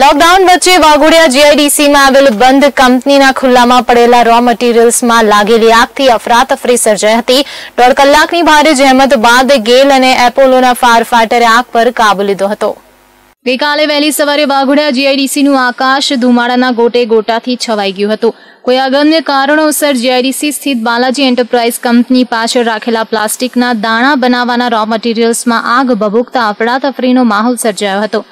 lockdown વચ્ચે વાઘોડિયા જીઆઈડીસીમાં આવેલ બંધ કંપનીના ખુલ્લામાં પડેલા રો મટીરીયલ્સમાં લાગેલી આગથી અફરાતફરી સર્જાઈ હતી દોઢ કલાકની ભારે જહેમત બાદ ગેલ અને એપોલોના ફાયર ફાઈટરે આગ પર કાબુ લીધો હતો ગઈકાલે વહેલી સવારે વાઘોડિયા જીઆઈડીસીનું આકાશ ધુમાડાના ગોટે ગોટાથી છવાઈ ગયું હતું કોઈ અગમ્ય કારણોસર જીઆઈડીસી સ્થિત બાલાજી એન્ટરપ્રાઇઝ કંપની પાછળ રાખેલા પ્લાસ્ટિકના દાણા બનાવવાના રો મટીરીયલ્સમાં આગ ભભૂકતા અફડાતફરીનો માહોલ સર્જાયો હતો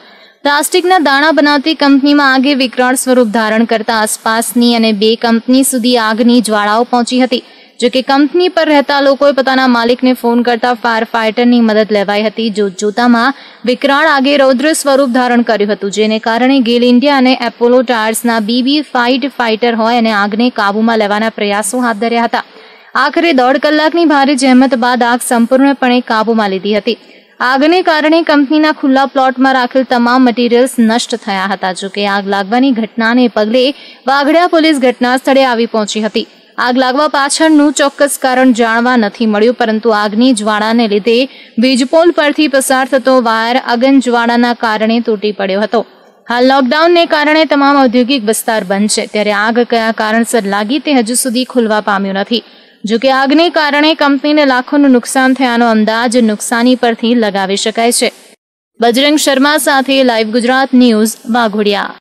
પ્લાસ્ટિકના દાણા બનાવતી કંપનીમાં આગે વિકરાળ સ્વરૂપ ધારણ કરતા આસપાસની અને બે કંપની સુધી આગની જ્વાળાઓ પહોંચી હતી જો કે કંપની પર રહેતા લોકોએ પોતાના માલિકને ફોન કરતા ફાયર ફાઇટરની મદદ લેવાઈ હતી જો જોતામાં વિકરાળ આગે રૌદ્ર સ્વરૂપ ધારણ કર્યું હતું જેને કારણે ગેલ ઇન્ડિયા અને એપોલો ટાયર્સના બીબી ફાઇટ ફાઇટર હોય અને આગને કાબૂમાં લેવાના પ્રયાસો હાથ ધર્યા હતા આખરે દોઢ કલાકની ભારે જહેમત બાદ આગ સંપૂર્ણપણે કાબૂમાં લીધી હતી આગને કારણે કંપનીના ખુલ્લા પ્લોટમાં રાખેલ તમામ મટીરીયલ્સ નષ્ટ થયા હતા જોકે આગ લાગવાની ઘટનાને પગલે વાઘડિયા પોલીસ ઘટના સ્થળે આવી પહોંચી હતી આગ લાગવા પાછળનું ચોક્કસ કારણ જાણવા નથી મળ્યું પરંતુ આગની જ્વાળાને લીધે વીજપોલ પરથી પસાર થતો વાયર અગન જ્વાળાના કારણે તૂટી પડ્યો હતો હાલ લોકડાઉનને કારણે તમામ ઔદ્યોગિક વિસ્તાર બંધ છે ત્યારે આગ કયા કારણસર લાગી તે હજુ સુધી ખુલવા પામ્યું નથી જોકે આગને કારણે કંપનીને લાખોનું નુકસાન થયાનો અંદાજ નુકસાની પરથી લગાવી શકાય છે બજરંગ શર્મા સાથે લાઈવ ગુજરાત ન્યૂઝ વાઘોડિયા